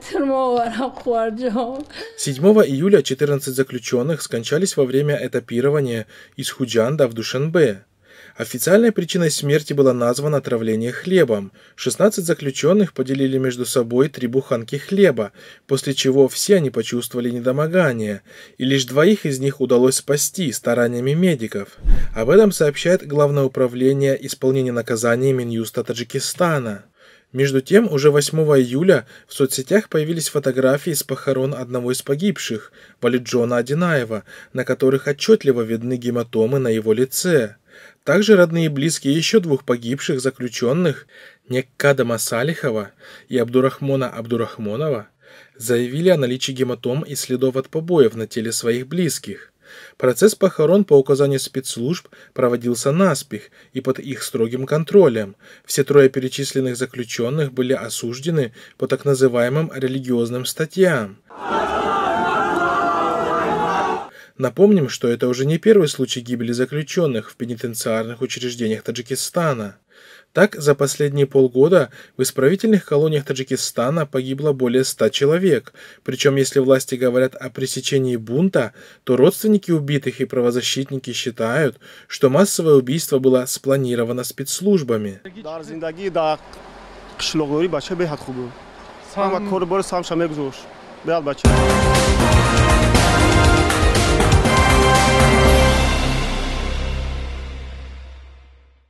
7 июля 14 заключенных скончались во время этапирования из Худжанда в Душанбе. Официальной причиной смерти было названо отравление хлебом. 16 заключенных поделили между собой три буханки хлеба, после чего все они почувствовали недомогание, и лишь двоих из них удалось спасти стараниями медиков. Об этом сообщает Главное управление исполнения наказаний Минюста Таджикистана. Между тем, уже 8 июля в соцсетях появились фотографии с похорон одного из погибших, Валиджона Одинаева, на которых отчетливо видны гематомы на его лице. Также родные и близкие еще двух погибших заключенных, Неккада Масалихова и Абдурахмона Абдурахмонова, заявили о наличии гематом и следов от побоев на теле своих близких. Процесс похорон по указанию спецслужб проводился наспех и под их строгим контролем. Все трое перечисленных заключенных были осуждены по так называемым религиозным статьям. Напомним, что это уже не первый случай гибели заключенных в пенитенциарных учреждениях Таджикистана. Так, за последние полгода в исправительных колониях Таджикистана погибло более 100 человек. Причем, если власти говорят о пресечении бунта, то родственники убитых и правозащитники считают, что массовое убийство было спланировано спецслужбами. Сам...